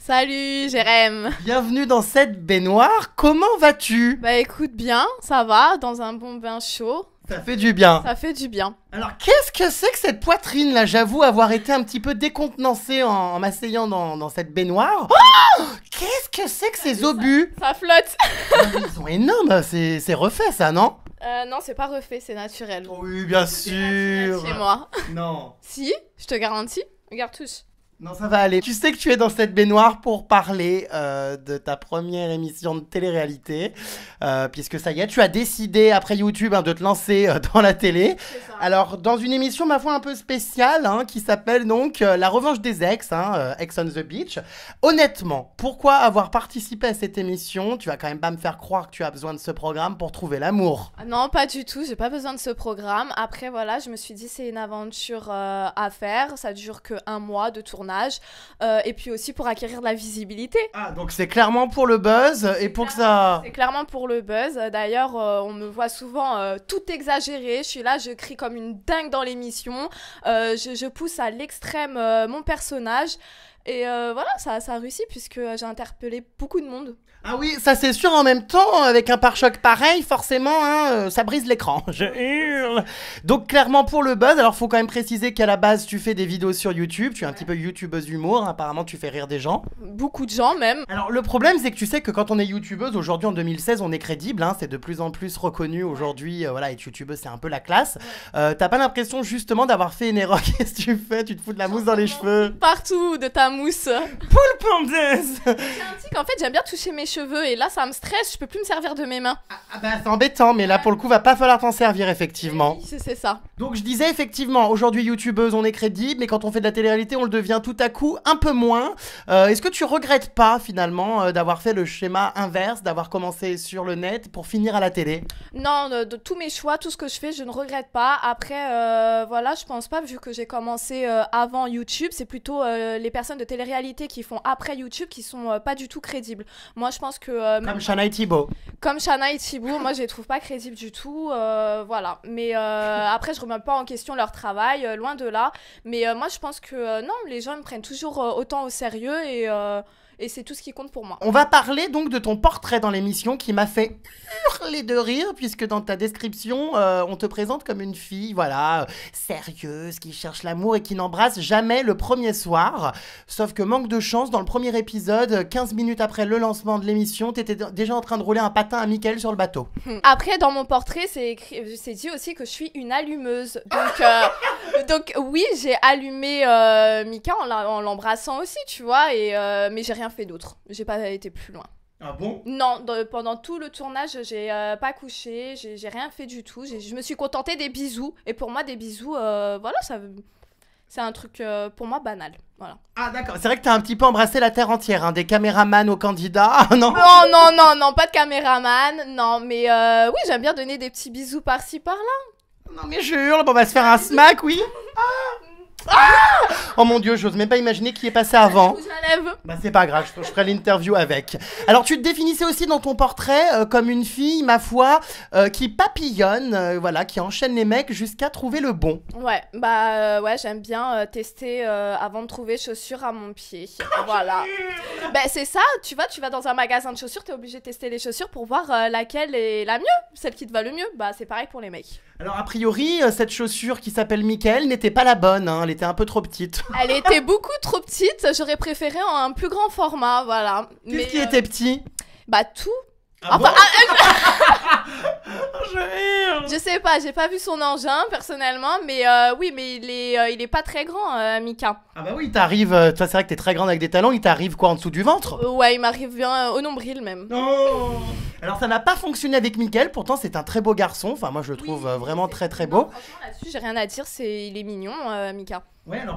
Salut Jérém Bienvenue dans cette baignoire, comment vas-tu Bah écoute bien, ça va, dans un bon bain chaud. Ça fait du bien. Ça fait du bien. Alors qu'est-ce que c'est que cette poitrine là J'avoue avoir été un petit peu décontenancée en, m'asseyant dans, cette baignoire. Oh qu'est-ce que c'est que ces obus ça, flotte ah, Ils sont énormes, hein. c'est refait ça, non euh, non, c'est pas refait, c'est naturel. Oui, bien sûr. Chez moi. Non. si, je te garantis. Regarde tous. Non, ça va aller. Tu sais que tu es dans cette baignoire pour parler euh, de ta première émission de télé-réalité, euh, puisque ça y est, tu as décidé après YouTube hein, de te lancer euh, dans la télé. Alors, dans une émission, ma foi, un peu spéciale, hein, qui s'appelle donc La revanche des ex, hein, Ex on the Beach. Honnêtement, pourquoi avoir participé à cette émission Tu vas quand même pas me faire croire que tu as besoin de ce programme pour trouver l'amour. Ah non, pas du tout, j'ai pas besoin de ce programme. Après, voilà, je me suis dit, c'est une aventure à faire. Ça dure que un mois de tournage euh, et puis aussi pour acquérir de la visibilité. Ah, donc c'est clairement pour le buzz et pour que ça. C'est clairement pour le buzz. D'ailleurs, euh, on me voit souvent euh, tout exagéré. Je suis là, je crie comme une dingue dans l'émission. Je, pousse à l'extrême mon personnage. Et voilà, ça, ça a réussi puisque j'ai interpellé beaucoup de monde. Ah oui, ça c'est sûr, en même temps, avec un pare-choc pareil, forcément, hein, euh, ça brise l'écran. Je Donc clairement pour le buzz, alors faut quand même préciser qu'à la base tu fais des vidéos sur YouTube, tu es un petit peu youtubeuse humour, apparemment tu fais rire des gens. Beaucoup de gens même. Alors le problème c'est que tu sais que quand on est youtubeuse, aujourd'hui en 2016 on est crédible, hein, c'est de plus en plus reconnu aujourd'hui, euh, voilà, être youtubeuse c'est un peu la classe. Euh, t'as pas l'impression justement d'avoir fait une erreur, qu'est-ce que tu fais Tu te fous de la mousse dans les cheveux Partout de ta mousse Poule En fait j'aime bien toucher mes cheveux et là ça me stresse, je peux plus me servir de mes mains. Ah, ah bah c'est embêtant, mais là pour le coup va pas falloir t'en servir effectivement. c'est ça. Donc je disais effectivement, aujourd'hui youtubeuse on est crédible, mais quand on fait de la télé-réalité on le devient tout à coup un peu moins. Euh, est-ce que tu regrettes pas finalement euh, d'avoir fait le schéma inverse, d'avoir commencé sur le net pour finir à la télé Non, de, tous mes choix, tout ce que je fais, je ne regrette pas. Après, euh, voilà, je pense pas vu que j'ai commencé avant YouTube, c'est plutôt les personnes de télé-réalité qui font après YouTube qui sont pas du tout crédibles. Moi, je pense que. Euh, comme Shanaï et Thibaut. Comme Shana et Thibaut, moi je les trouve pas crédibles du tout. Euh, voilà. Mais euh, après, je remets pas en question leur travail, loin de là. Mais moi je pense que non, les gens me prennent toujours autant au sérieux et et c'est tout ce qui compte pour moi. On va parler donc de ton portrait dans l'émission qui m'a fait hurler de rire puisque dans ta description, euh, on te présente comme une fille, voilà, sérieuse, qui cherche l'amour et qui n'embrasse jamais le premier soir. Sauf que manque de chance, dans le premier épisode, 15 minutes après le lancement de l'émission, t'étais déjà en train de rouler un patin à Mickaël sur le bateau. Après, dans mon portrait, c'est dit aussi que je suis une allumeuse. Donc, euh, donc oui, j'ai allumé euh, Mika en l'embrassant aussi, tu vois, et, mais j'ai rien fait d'autre. J'ai pas été plus loin. Ah bon Non, pendant tout le tournage, j'ai euh, pas couché, j'ai rien fait du tout. Je me suis contentée des bisous. Et pour moi, des bisous, euh, voilà, ça. C'est un truc euh, pour moi banal. Voilà. Ah d'accord, c'est vrai que t'as un petit peu embrassé la terre entière, hein, des caméramans aux candidats, non Non, non, non, non, pas de caméraman, non, mais oui, j'aime bien donner des petits bisous par-ci par-là. Non mais je hurle, on va se faire un smack, oui ah Ah oh mon dieu, j'ose même pas imaginer qui est passé avant. Bah c'est pas grave, je, ferai l'interview avec. Alors tu te définissais aussi dans ton portrait euh, comme une fille, ma foi, euh, qui papillonne, euh, voilà, qui enchaîne les mecs jusqu'à trouver le bon. Ouais, bah ouais, j'aime bien tester avant de trouver chaussures à mon pied. Ah, voilà. bah c'est ça, tu vois, tu vas dans un magasin de chaussures, t'es obligé de tester les chaussures pour voir laquelle est la mieux, celle qui te va le mieux. Bah c'est pareil pour les mecs. Alors, a priori, euh, cette chaussure qui s'appelle Michael n'était pas la bonne, hein. elle était un peu trop petite. Elle était beaucoup trop petite, j'aurais préféré un plus grand format, voilà. quest qui euh, était petit Bah, tout ah ah, euh, je sais pas, j'ai pas vu son engin personnellement, mais euh, oui, mais il est, euh, il est pas très grand, Mika. Ah bah oui, il t'arrive, toi c'est vrai que t'es très grande avec des talons, il t'arrive quoi en dessous du ventre Ouais, il m'arrive bien au nombril même. Alors ça n'a pas fonctionné avec Mickaël, pourtant c'est un très beau garçon, enfin moi je le trouve vraiment très très beau. franchement là-dessus j'ai rien à dire, c'est il est mignon, Mika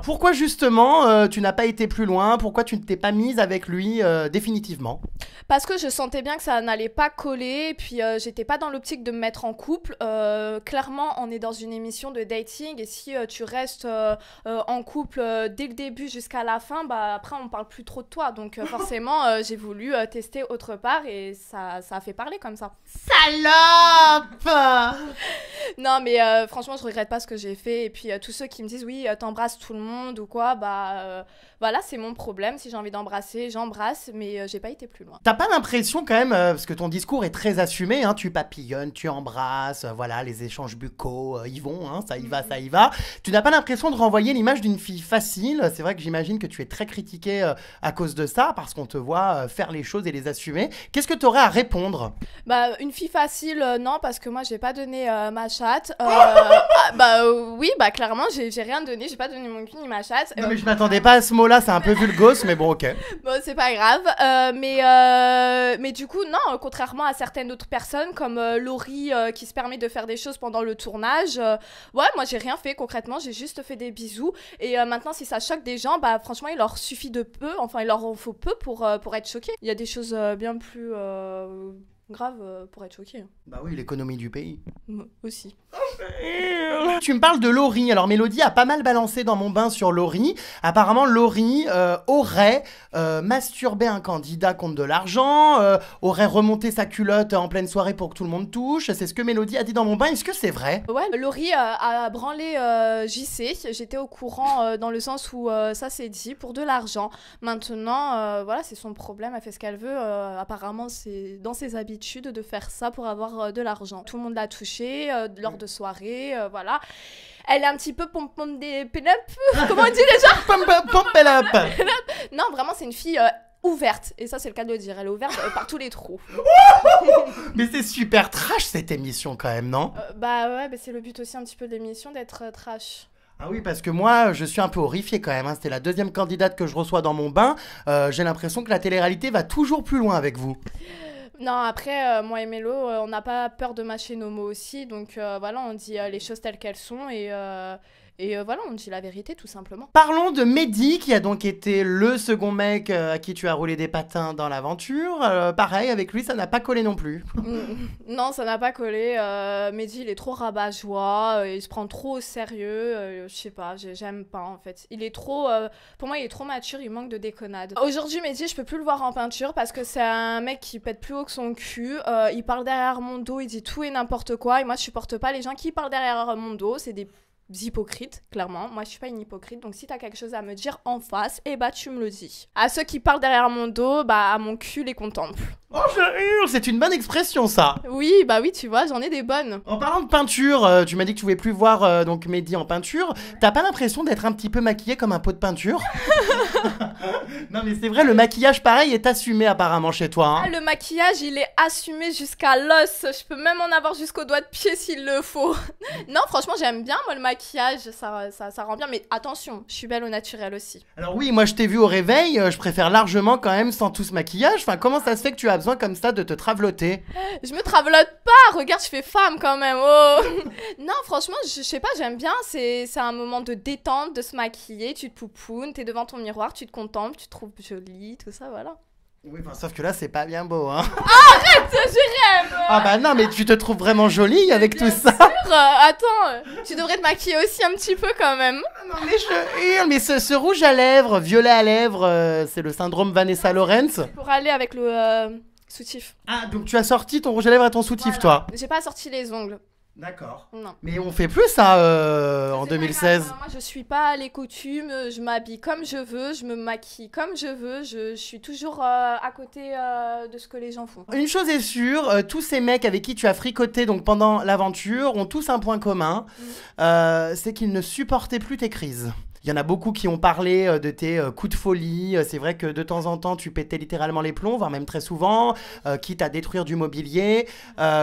pourquoi justement euh, tu n'as pas été plus loin Pourquoi tu ne t'es pas mise avec lui euh, définitivement Parce que je sentais bien que ça n'allait pas coller, et puis euh, j'étais pas dans l'optique de me mettre en couple. clairement, on est dans une émission de dating, et si tu restes en couple dès le début jusqu'à la fin, bah après on parle plus trop de toi. Donc forcément, j'ai voulu tester autre part, et ça, ça a fait parler comme Ça non, mais euh, franchement, je regrette pas ce que j'ai fait. Et puis, euh, tous ceux qui me disent, oui, euh, t'embrasses tout le monde ou quoi, bah voilà, c'est mon problème. Si j'ai envie d'embrasser, j'embrasse, mais j'ai pas été plus loin. T'as pas l'impression, quand même, parce que ton discours est très assumé, hein, tu papillonnes, tu embrasses, voilà, les échanges buccaux, ils vont, hein, ça y va, ça y va. Tu n'as pas l'impression de renvoyer l'image d'une fille facile. C'est vrai que j'imagine que tu es très critiquée à cause de ça, parce qu'on te voit faire les choses et les assumer. Qu'est-ce que t'aurais à répondre Bah, une fille facile, euh, non, parce que moi, j'ai pas donné euh, ma chatte. Euh, ah, bah oui, bah clairement, j'ai rien donné, j'ai pas donné mon cul ni ma chatte. Non, mais je m'attendais pas à ce mot-là, c'est un peu vulgose, mais bon, ok. Bon, c'est pas grave. mais, mais du coup, non, contrairement à certaines autres personnes, comme Laurie qui se permet de faire des choses pendant le tournage, ouais, moi j'ai rien fait concrètement, j'ai juste fait des bisous. Et maintenant, si ça choque des gens, bah franchement, il leur suffit de peu, enfin, il leur en faut peu pour, pour être choqué Il y a des choses bien plus grave euh, pour être choqué. Hein. Bah oui, l'économie du pays. Moi aussi. Tu me parles de Laurie. Alors Mélodie a pas mal balancé dans mon bain sur Laurie. Apparemment, Laurie euh, aurait euh, masturbé un candidat contre de l'argent, aurait remonté sa culotte en pleine soirée pour que tout le monde touche. C'est ce que Mélodie a dit dans mon bain. Est-ce que c'est vrai Ouais, Laurie a branlé JC. J'étais au courant dans le sens où ça s'est dit pour de l'argent. Maintenant, voilà, c'est son problème. Elle fait ce qu'elle veut. apparemment, c'est dans ses habits l'habitude de faire ça pour avoir euh, de l'argent. Tout le monde l'a touchée euh, lors mm. de soirées, euh, voilà. Elle est un petit peu pom-pom des pin comment on dit déjà pom pom up Non, vraiment, c'est une fille ouverte. Et ça, c'est le cas de le dire. Elle est ouverte par tous les trous. mais c'est super trash cette émission quand même, non Bah ouais, mais c'est le but aussi un petit peu de l'émission d'être trash. Ah oui, parce que moi, je suis un peu horrifié quand même. Hein. C'était la deuxième candidate que je reçois dans mon bain. J'ai l'impression que la télé-réalité va toujours plus loin avec vous. Non, après, euh, moi et Mélo, euh, on n'a pas peur de mâcher nos mots aussi. Donc euh, voilà, on dit les choses telles qu'elles sont et et euh, voilà, on dit la vérité tout simplement. Parlons de Mehdi qui a donc été le second mec euh, à qui tu as roulé des patins dans l'aventure. Euh, pareil, avec lui, ça n'a pas collé non plus. Mm. non, ça n'a pas collé. Mehdi, il est trop rabat-joie, il se prend trop au sérieux. je sais pas, j'aime pas en fait. Il est trop. pour moi, il est trop mature, il manque de déconnade. Aujourd'hui, Mehdi, je peux plus le voir en peinture parce que c'est un mec qui pète plus haut que son cul. il parle derrière mon dos, il dit tout et n'importe quoi. Et moi, je supporte pas les gens qui parlent derrière mon dos. C'est des hypocrite, clairement. Moi, je suis pas une hypocrite, donc si t'as quelque chose à me dire en face, et eh bah tu me le dis. À ceux qui parlent derrière mon dos, bah à mon cul les contemple. Oh, je hurle, c'est une bonne expression ça. Oui, bah oui, tu vois, j'en ai des bonnes. En parlant de peinture, euh, tu m'as dit que tu voulais plus voir euh, donc Mehdi en peinture. T'as pas l'impression d'être un petit peu maquillée comme un pot de peinture non mais c'est vrai, le maquillage pareil est assumé apparemment chez toi. Hein. Ah, le maquillage, il est assumé jusqu'à l'os. Je peux même en avoir jusqu'au doigt de pied s'il le faut. non, franchement, j'aime bien moi le maquillage, ça, rend bien. Mais attention, je suis belle au naturel aussi. Alors oui, moi je t'ai vu au réveil, euh, je préfère largement quand même sans tout ce maquillage. Enfin, comment ça se fait que tu as besoin comme ça de te traveloter Je me travelote pas, regarde, je fais femme quand même. Oh. non, franchement, je, sais pas, j'aime bien. C'est un moment de détente, de se maquiller, tu te poupounes, t'es devant ton miroir, tu te comptes tu trouves jolie, tout ça, voilà. Oui, sauf que là, c'est pas bien beau, hein. Ah, arrête, je Ah bah non, mais tu te trouves vraiment jolie avec tout ça euh, Attends, tu devrais te maquiller aussi un petit peu quand même. Ah, non, mais je hurle mais ce, rouge à lèvres, violet à lèvres, euh, c'est le syndrome Vanessa ah, Lawrence. Pour aller avec le euh, soutif. Ah, donc tu as sorti ton rouge à lèvres et ton soutif, toi J'ai pas sorti les ongles. D'accord. Mais on fait plus ça euh, en 2016. Hein. Moi, je suis pas les coutumes. Je m'habille comme je veux. Je me maquille comme je veux. Je, suis toujours euh, à côté euh, de ce que les gens font. Une chose est sûre, tous ces mecs avec qui tu as fricoté donc pendant l'aventure ont tous un point commun, mm. c'est qu'ils ne supportaient plus tes crises. Il y en a beaucoup qui ont parlé euh, de tes euh, coups de folie. Euh, c'est vrai que de temps en temps, tu pétais littéralement les plombs, voire même très souvent, quitte à détruire du mobilier.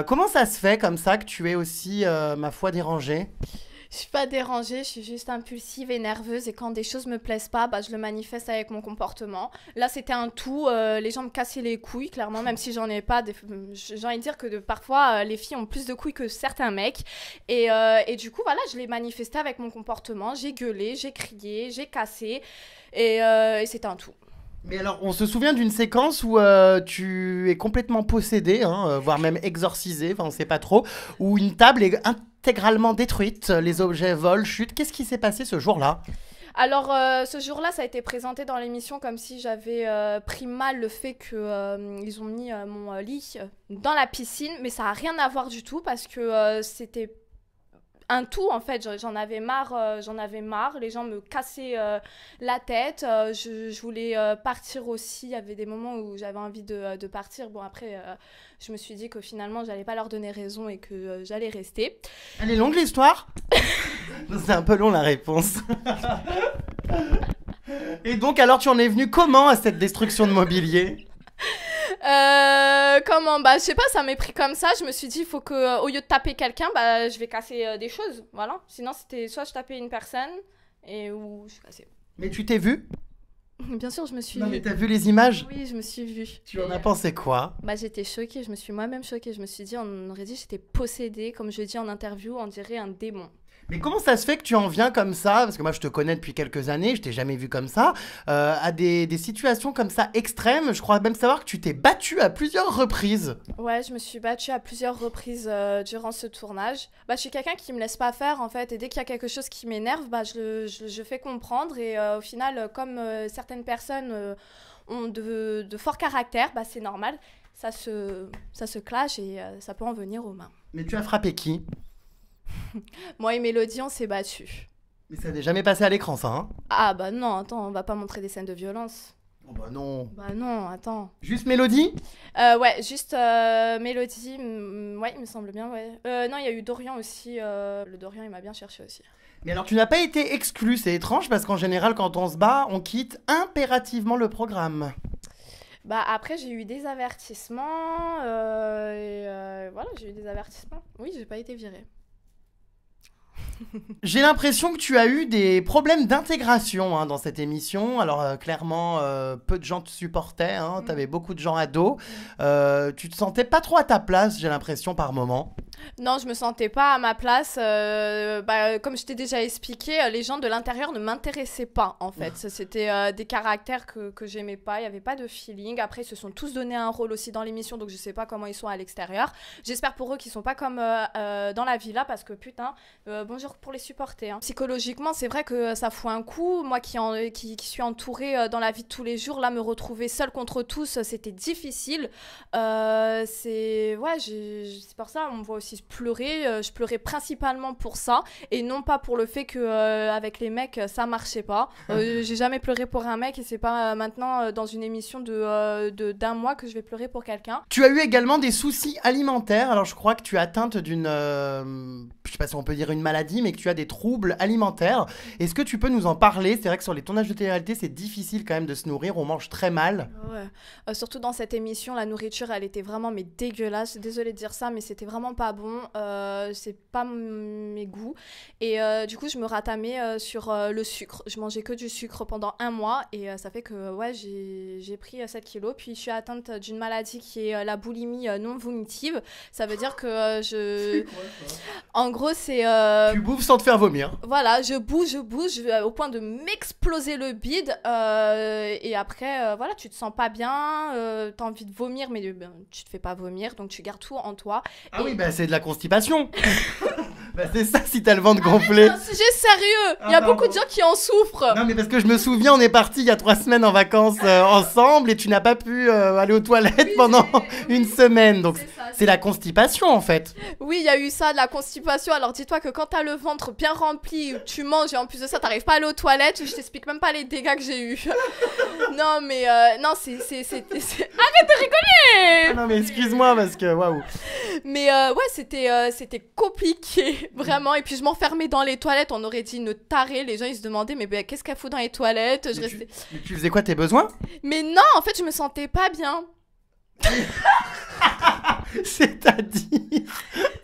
comment ça se fait comme ça que tu es aussi, ma foi, dérangé je suis pas dérangée, je suis juste impulsive et nerveuse et quand des choses me plaisent pas, bah, je le manifeste avec mon comportement. Là, c'était un tout, euh, les gens me cassaient les couilles, clairement, même si j'en ai pas. J'ai envie de dire que parfois, euh, les filles ont plus de couilles que certains mecs. Euh, et, du coup, voilà, je l'ai manifesté avec mon comportement. J'ai gueulé, j'ai crié, j'ai cassé et, et c'était un tout. Mais alors, on se souvient d'une séquence où tu es complètement possédée, hein, voire même exorcisée, enfin on sait pas trop, où une table est intégralement détruite. Euh, les objets volent, chutent. Qu'est-ce qui s'est passé ce jour-là alors, euh, ce jour-là, ça a été présenté dans l'émission comme si j'avais euh, pris mal le fait qu'ils ont mis mon lit dans la piscine, mais ça n'a rien à voir du tout parce que c'était un tout en fait. J'en avais marre, euh, j'en avais marre. Les gens me cassaient euh, la tête. Euh, je, voulais partir aussi. Il y avait des moments où j'avais envie de, partir. Bon après, je me suis dit que finalement j'allais pas leur donner raison et que j'allais rester. Elle est longue l'histoire. C'est un peu long la réponse. et donc alors tu en es venu comment à cette destruction de mobilier euh, comment Bah, je sais pas, ça m'est pris comme ça. Je me suis dit, il faut que, euh, au lieu de taper quelqu'un, bah, je vais casser euh, des choses. Voilà. Sinon, c'était soit je tapais une personne, et ou je cassée. Mais tu t'es vu Bien sûr, je me suis. Non, mais t'as vu les images Oui, je me suis vu Tu en as euh, pensé quoi Bah, j'étais choquée. Je me suis moi-même choquée. Je me suis dit, on aurait dit, j'étais possédée. Comme je dis en interview, on dirait un démon. Mais comment ça se fait que tu en viens comme ça Parce que moi, je te connais depuis quelques années, je t'ai jamais vu comme ça, euh, à des, situations comme ça extrêmes. Je crois même savoir que tu t'es battue à plusieurs reprises. Ouais, je me suis battue à plusieurs reprises euh, durant ce tournage. Bah, je suis quelqu'un qui me laisse pas faire en fait, et dès qu'il y a quelque chose qui m'énerve, bah, je, je, fais comprendre. Et euh, au final, comme certaines personnes ont de, de forts caractères, bah, c'est normal. Ça se, ça se clash et ça peut en venir aux mains. Mais tu as frappé qui Moi et Mélodie, on s'est battus. Mais ça n'est jamais passé à l'écran, ça, hein. Ah bah non, attends, on va pas montrer des scènes de violence. Oh bah non. Bah non, attends. Juste Mélodie euh, Ouais, juste euh, Mélodie. Ouais, il me semble bien, ouais. Euh, non, il y a eu Dorian aussi. Euh, le Dorian, il m'a bien cherché aussi. Mais alors, tu n'as pas été exclu, c'est étrange parce qu'en général, quand on se bat, on quitte impérativement le programme. Bah après j'ai eu des avertissements euh, et voilà j'ai eu des avertissements. Oui j'ai pas été virée. J'ai l'impression que tu as eu des problèmes d'intégration hein, dans cette émission. Alors euh, clairement, euh, peu de gens te supportaient, hein, mm. tu avais beaucoup de gens à dos. Euh, tu te sentais pas trop à ta place, j'ai l'impression, par moment. Non, je me sentais pas à ma place. Bah, comme je t'ai déjà expliqué, les gens de l'intérieur ne m'intéressaient pas, en fait. Ah. C'était des caractères que, que j'aimais pas, il n'y avait pas de feeling. Après, ils se sont tous donné un rôle aussi dans l'émission, donc je sais pas comment ils sont à l'extérieur. J'espère pour eux qu'ils sont pas comme dans la villa, parce que putain, bonjour pour les supporter. Hein. Psychologiquement, c'est vrai que euh, ça fout un coup. Moi qui, en, euh, qui, suis entourée euh, dans la vie de tous les jours, là, me retrouver seule contre tous, c'était difficile. c'est ouais, c'est pour ça, on me voit aussi pleurer. Je pleurais principalement pour ça et non pas pour le fait que avec les mecs, ça marchait pas. J'ai jamais pleuré pour un mec et c'est pas maintenant dans une émission de d'un mois que je vais pleurer pour quelqu'un. Tu as eu également des soucis alimentaires. Alors je crois que tu es atteinte d'une, je sais pas si on peut dire une maladie mais que tu as des troubles alimentaires. Est-ce que tu peux nous en parler C'est vrai que sur les tournages de télé-réalité, c'est difficile quand même de se nourrir. On mange très mal. Ouais. Euh, surtout dans cette émission, la nourriture, elle était vraiment mais dégueulasse. Désolée de dire ça, mais c'était vraiment pas bon. Euh, c'est pas mes goûts. Et euh, du coup, je me ratamais euh, sur le sucre. Je mangeais que du sucre pendant un mois et ça fait que ouais, j'ai pris 7 kilos. Puis je suis atteinte d'une maladie qui est la boulimie non vomitive. Ça veut dire que je. en gros, c'est sans te faire vomir. Voilà, je bouge, je bouge au point de m'exploser le bide. Euh, et après, euh, voilà, tu te sens pas bien, euh, t'as envie de vomir, mais ben, tu te fais pas vomir, donc tu gardes tout en toi. Ah oui, bah c'est de la constipation. Bah, c'est ça si t'as le ventre ah, gonflé. C'est un sujet sérieux. il y a ah, beaucoup de gens qui en souffrent. Non, mais parce que je me souviens, on est parti il y a trois semaines en vacances ensemble et tu n'as pas pu aller aux toilettes pendant une semaine. Donc c'est la constipation en fait. Oui, il y a eu ça, de la constipation. Alors dis-toi que quand t'as le ventre bien rempli, tu manges et en plus de ça, t'arrives pas à aller aux toilettes. Je t'explique même pas les dégâts que j'ai eu. non, mais euh, non, c'est. Arrête de rigoler ah Non, mais excuse-moi parce que waouh. Mais euh, ouais, c'était euh, c'était compliqué, vraiment. Et puis je m'enfermais dans les toilettes. On aurait dit une tarée. Les gens ils se demandaient, mais ben, qu'est-ce qu'elle fout dans les toilettes je restais... tu, tu faisais quoi tes besoins Mais non, en fait, je me sentais pas bien. C'est-à-dire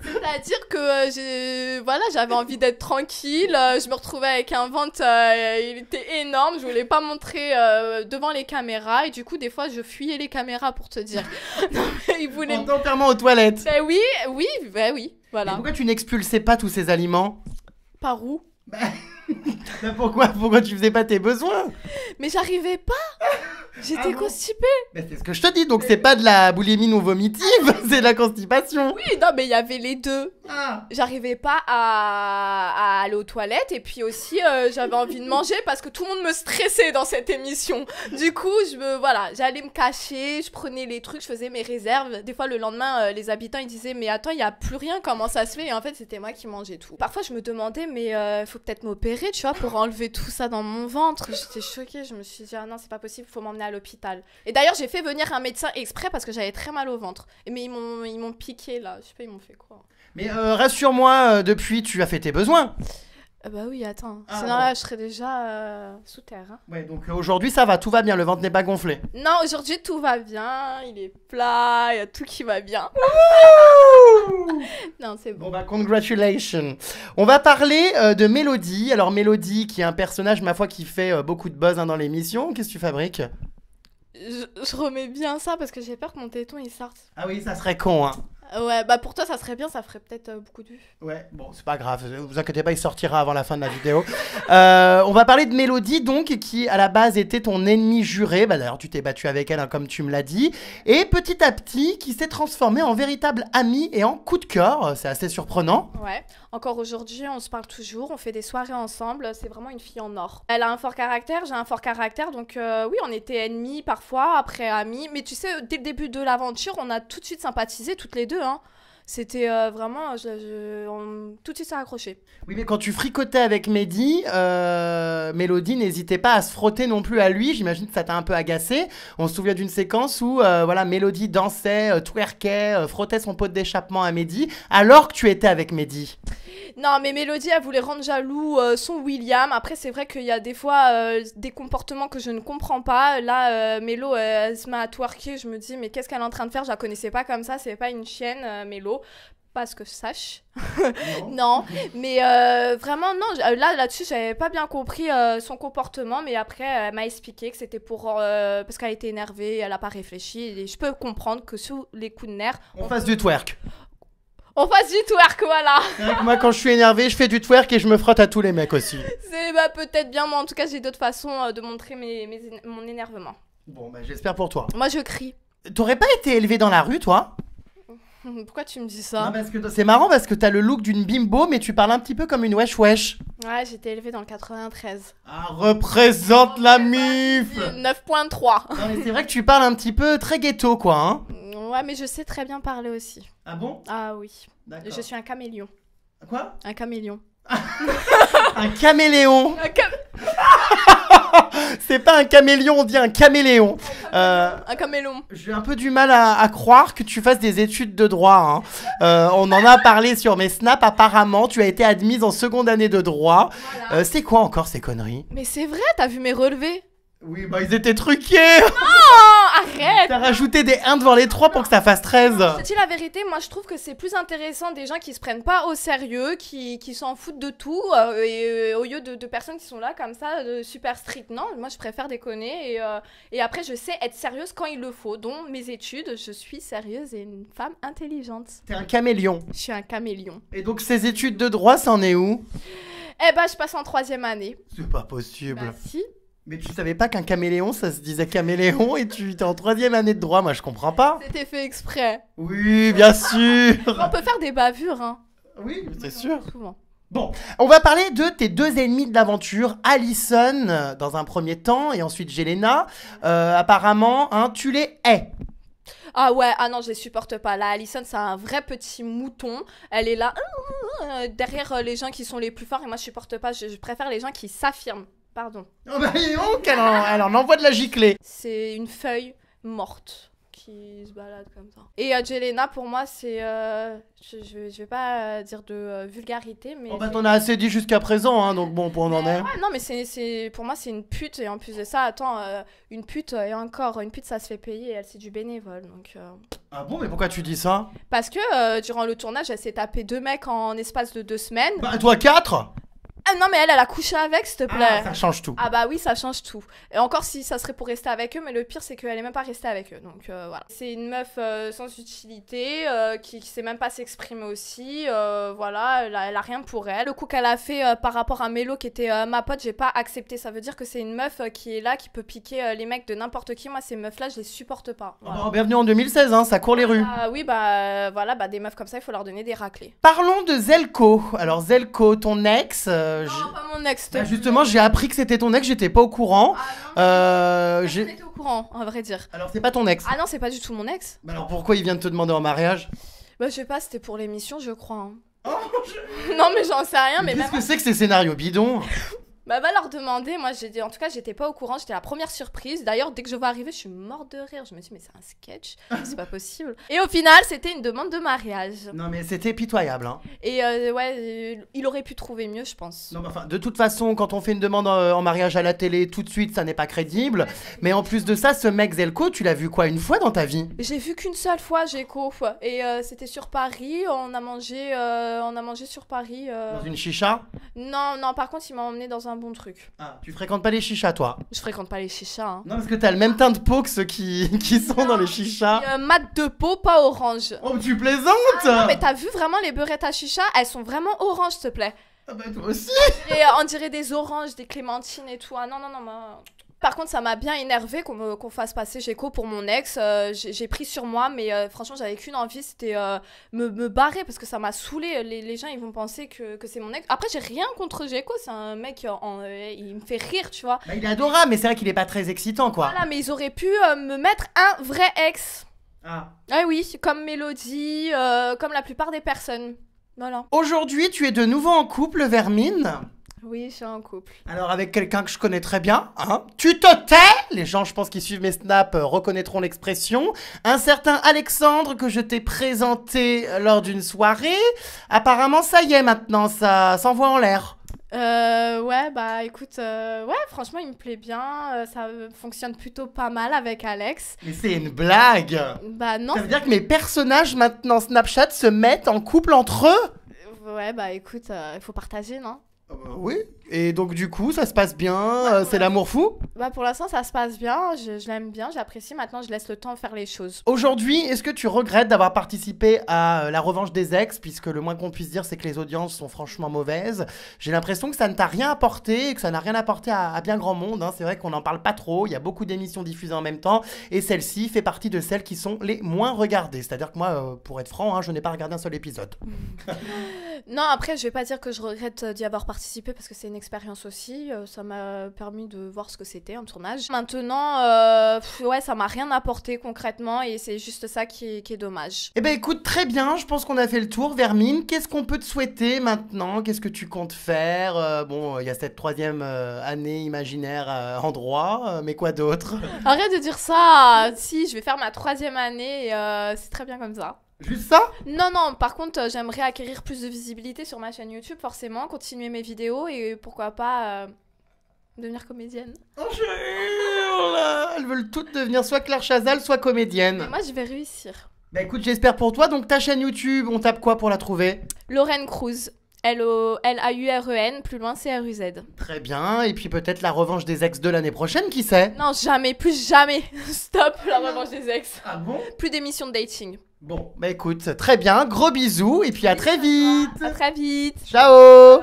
C'est-à-dire que euh, j'ai voilà, j'avais envie d'être tranquille, euh, je me retrouvais avec un ventre euh, il était énorme, je voulais pas montrer devant les caméras et du coup des fois je fuyais les caméras pour te dire. non, mais ils aux toilettes. Ben oui, oui, ben oui, voilà. Et pourquoi tu n'expulsais pas tous ces aliments Par où ben pourquoi, pourquoi tu faisais pas tes besoins Mais j'arrivais pas J'étais ah constipée mais C'est ce que je te dis, donc c'est pas de la boulimie non vomitive, c'est de la constipation Oui, non mais il y avait les deux ah. J'arrivais pas à... aller aux toilettes et puis aussi euh, j'avais envie de manger parce que tout le monde me stressait dans cette émission Du coup, je me... voilà, j'allais me cacher, je prenais les trucs, je faisais mes réserves Des fois le lendemain, euh, les habitants ils disaient mais attends, il y a plus rien, comment ça se fait Et en fait c'était moi qui mangeais tout Parfois je me demandais mais il euh, faut peut-être m'opérer tu vois, pour enlever tout ça dans mon ventre. J'étais choquée, je me suis dit, ah non, c'est pas possible, faut m'emmener à l'hôpital. Et d'ailleurs, j'ai fait venir un médecin exprès parce que j'avais très mal au ventre. Mais ils m'ont, ils m'ont piqué là, je sais pas, ils m'ont fait quoi. Mais euh, rassure-moi, euh, depuis, tu as fait tes besoins. Euh, bah oui, attends. Ah, Sinon, là, je serais déjà sous terre. Hein. Ouais, donc aujourd'hui, ça va, tout va bien, le ventre n'est pas gonflé. Non, aujourd'hui, tout va bien, il est plat, il y a tout qui va bien. Hein, bon. bah congratulations. On va parler euh, de Mélodie. Alors Mélodie qui est un personnage, ma foi, qui fait euh, beaucoup de buzz hein, dans l'émission. Qu'est-ce que tu fabriques je, je, remets bien ça parce que j'ai peur que mon téton il sorte. Ah oui, ça serait con. Hein. Ouais, bah pour toi ça serait bien, ça ferait peut-être euh, beaucoup de vues. Ouais, bon, c'est pas grave, vous inquiétez pas, il sortira avant la fin de la vidéo. Euh, on va parler de Mélodie donc, qui à la base était ton ennemi juré, bah d'ailleurs tu t'es battu avec elle hein, comme tu me l'as dit, et petit à petit qui s'est transformée en véritable ami et en coup de cœur, c'est assez surprenant. Ouais, encore aujourd'hui, on se parle toujours, on fait des soirées ensemble. C'est vraiment une fille en or. Elle a un fort caractère, j'ai un fort caractère. Donc euh, oui, on était ennemis parfois, après amis. Mais tu sais, dès le début de l'aventure, on a tout de suite sympathisé toutes les deux. Hein. C'était euh, vraiment. tout de suite, ça a accroché. Oui, mais quand tu fricotais avec Mehdi, euh, Mélodie n'hésitait pas à se frotter non plus à lui. J'imagine que ça t'a un peu agacé. On se souvient d'une séquence où euh, voilà, Mélodie dansait, twerkait, frottait son pot d'échappement à Mehdi, alors que tu étais avec Mehdi. Non, mais Mélodie, elle voulait rendre jaloux euh, son William. Après, c'est vrai qu'il y a des fois euh, des comportements que je ne comprends pas. Là, euh, Mélo, euh, elle se met à twerker. Je me dis, mais qu'est-ce qu'elle est en train de faire Je la connaissais pas comme ça. C'est pas une chienne, Mélo pas ce que je sache. non. Mais vraiment, non, là, là-dessus, j'avais pas bien compris son comportement, mais après, elle m'a expliqué que c'était pour. parce qu'elle était énervée, elle a pas réfléchi, et je peux comprendre que sous les coups de nerfs. On, fasse du twerk on fasse du twerk, voilà. Moi, quand je suis énervé, je fais du twerk et je me frotte à tous les mecs aussi. C'est bah, peut-être bien, moi en tout cas, j'ai d'autres façons euh, de montrer mes, mon énervement. Bon, bah, j'espère pour toi. Moi, je crie. T'aurais pas été élevé dans la rue, toi Pourquoi tu me dis ça c'est marrant parce que t'as le look d'une bimbo, mais tu parles un petit peu comme une wesh wesh. Ouais, j'étais élevée dans le 93. Ah, représente la mif 9.3. c'est vrai que tu parles un petit peu très ghetto, quoi. Hein. ouais, mais je sais très bien parler aussi. Ah bon Ah oui. Je suis un caméléon. Quoi Un caméléon. un caméléon. C'est pas un caméléon, on dit un caméléon. Euh, un caméléon. J'ai un peu du mal à, croire que tu fasses des études de droit. Hein. Euh, on en a parlé sur mes snaps. Apparemment, tu as été admise en seconde année de droit. Euh, c'est quoi encore ces conneries Mais c'est vrai, t'as vu mes relevés Oui, bah ils étaient truqués arrête T'as rajouté des 1 devant les 3 pour que ça fasse 13 Je dis la vérité, moi je trouve que c'est plus intéressant des gens qui se prennent pas au sérieux, qui, qui s'en foutent de tout, euh, et euh, au lieu de, de, personnes qui sont là comme ça, euh, super strict. Non, moi je préfère déconner, et, et après je sais être sérieuse quand il le faut, dont mes études, je suis sérieuse et une femme intelligente. T'es un caméléon. Je suis un caméléon. Et donc ces études de droit, ça en est où Eh ben je passe en troisième année. C'est pas possible. Bah, si. Mais tu savais pas qu'un caméléon, ça se disait caméléon et tu étais en troisième année de droit, moi je comprends pas. C'était fait exprès. Oui, bien sûr. On peut faire des bavures, hein. Oui, c'est sûr. Souvent. Bon, on va parler de tes deux ennemis de l'aventure, Alison dans un premier temps et ensuite Jelena. Euh, apparemment, hein, tu les hais. Ah ouais, ah non, je les supporte pas. Là, Alison, c'est un vrai petit mouton. Elle est là euh, euh, derrière les gens qui sont les plus forts et moi, je supporte pas. je préfère les gens qui s'affirment. Pardon. Oh bah, elle, en, elle en envoie de la giclée. C'est une feuille morte qui se balade comme ça. Et euh, Jelena, pour moi, c'est. Euh, je, je, vais pas euh, dire de vulgarité, mais. On oh, a bah, t'en a assez dit jusqu'à présent, hein, donc bon, pour on en est. non, mais c'est, pour moi, c'est une pute, et en plus de ça, attends, une pute, et encore, une pute, ça se fait payer, elle, c'est du bénévole, donc. Ah bon, mais pourquoi tu dis ça Parce que durant le tournage, elle s'est tapée deux mecs en, en espace de deux semaines. Bah, toi, quatre ah, non, mais elle, elle a couché avec, s'il te ah, plaît. Ah, ça change tout. Ah bah oui, ça change tout. Et encore si ça serait pour rester avec eux, mais le pire, c'est qu'elle est même pas restée avec eux. Donc euh, voilà. C'est une meuf euh, sans utilité, euh, qui, ne sait même pas s'exprimer aussi. voilà, elle a, rien pour elle. Le coup qu'elle a fait par rapport à Mélo, qui était ma pote, j'ai pas accepté. Ça veut dire que c'est une meuf qui est là, qui peut piquer les mecs de n'importe qui. Moi, ces meufs-là, je les supporte pas. Ah, bah, voilà. bienvenue en 2016, hein, ça court les rues. Ah oui, bah voilà, bah, des meufs comme ça, il faut leur donner des raclés Parlons de Zelko. Alors, Zelko, ton ex. Euh, non, pas mon ex. Bah, justement, j'ai appris que c'était ton ex, j'étais pas au courant. Ah, euh, j'étais au courant, à vrai dire. Alors, c'est pas ton ex. Ah non, c'est pas du tout mon ex. Bah, alors, pourquoi il vient de te demander en mariage Bah, je sais pas, c'était pour l'émission, je crois. Hein. Oh, non, mais j'en sais rien, mais Qu'est-ce que c'est que ces scénarios bidons Bah, va leur demander. Moi, j'ai en tout cas, j'étais pas au courant. J'étais la première surprise. D'ailleurs, dès que je vois arriver, je suis morte de rire. Je me suis mais c'est un sketch. C'est pas possible. Et au final, c'était une demande de mariage. Non, mais c'était pitoyable. Hein. Et euh, ouais, il aurait pu trouver mieux, je pense. Non, enfin, de toute façon, quand on fait une demande euh, en, mariage à la télé, tout de suite, ça n'est pas crédible. Mais en plus de ça, ce mec Zelko, tu l'as vu quoi une fois dans ta vie J'ai vu qu'une seule fois, Géco. Et euh, c'était sur Paris. On a mangé, on a mangé sur Paris. Dans une chicha Non, non. Par contre, il m'a emmené dans un bon truc. Ah, tu fréquentes pas les chichas, toi Je fréquente pas les chichas. Hein. Non, parce que t'as le même teint de peau que ceux qui, qui sont dans les chichas. Euh, mat de peau, pas orange. Oh, tu plaisantes ah, Non, mais t'as vu vraiment les beurrettes à chicha Elles sont vraiment oranges, s'il te plaît. Ah bah toi aussi Et euh, on dirait des oranges, des clémentines et tout. Ah non, non, non, moi par contre, ça m'a bien énervé qu'on fasse passer Géco pour mon ex. Euh, j'ai, pris sur moi, mais euh, franchement, j'avais qu'une envie, c'était euh, me, barrer parce que ça m'a saoulé. Les, gens, ils vont penser que, c'est mon ex. Après, j'ai rien contre Géco, c'est un mec, il me fait rire, tu vois. Bah, il est adorable, mais c'est vrai qu'il est pas très excitant, quoi. Voilà, mais ils auraient pu me mettre un vrai ex. Ah. Ah oui, comme Mélodie, comme la plupart des personnes. Voilà. Aujourd'hui, tu es de nouveau en couple, Vermine. Oui, je suis en couple. Alors avec quelqu'un que je connais très bien, hein Tu te tais Les gens, je pense, qui suivent mes snaps euh, reconnaîtront l'expression. Un certain Alexandre que je t'ai présenté euh, lors d'une soirée. Apparemment, ça y est maintenant, ça s'envoie en l'air. Euh, ouais, bah écoute, euh, ouais, franchement, il me plaît bien. ça fonctionne plutôt pas mal avec Alex. Mais c'est une blague Bah non. Ça veut dire que mes personnages maintenant Snapchat se mettent en couple entre eux Ouais, bah écoute, il faut partager, non ah bah oui, et donc du coup, ça se passe bien, euh, c'est l'amour fou Bah pour l'instant, ça se passe bien, je, l'aime bien, j'apprécie. Maintenant, je laisse le temps faire les choses. Aujourd'hui, est-ce que tu regrettes d'avoir participé à euh, la revanche des ex puisque le moins qu'on puisse dire c'est que les audiences sont franchement mauvaises. J'ai l'impression que ça ne t'a rien apporté, que ça n'a rien apporté à, bien grand monde, hein. c'est vrai qu'on n'en parle pas trop, il y a beaucoup d'émissions diffusées en même temps et celle-ci fait partie de celles qui sont les moins regardées. C'est-à-dire que moi euh, pour être franc, hein, je n'ai pas regardé un seul épisode. non, après je vais pas dire que je regrette d'y avoir participé parce que c'est expérience aussi. Euh, ça m'a permis de voir ce que c'était un tournage. Maintenant, euh, ouais, ça m'a rien apporté concrètement et c'est juste ça qui est, dommage. Eh ben écoute, très bien. Je pense qu'on a fait le tour. Vermine, qu'est-ce qu'on peut te souhaiter maintenant Qu'est-ce que tu comptes faire euh, Bon, il y a cette troisième année imaginaire en droit, mais quoi d'autre Arrête de dire ça. Si, je vais faire ma troisième année c'est très bien comme ça. Juste ça Non, non, par contre, euh, j'aimerais acquérir plus de visibilité sur ma chaîne YouTube, forcément, continuer mes vidéos et pourquoi pas euh, devenir comédienne. Oh, je Elles veulent toutes devenir soit Claire Chazal, soit comédienne. Mais moi, je vais réussir. Bah écoute, j'espère pour toi. Donc, ta chaîne YouTube, on tape quoi pour la trouver Lorraine Cruz. L-A-U-R-E-N, plus loin c'est r u z Très bien, et puis peut-être la revanche des ex de l'année prochaine, qui sait Non, jamais, plus jamais Stop la ah revanche des ex. Ah bon Plus d'émissions de dating. Bon, bah écoute, très bien, gros bisous et puis à très vite. À très vite. Ciao.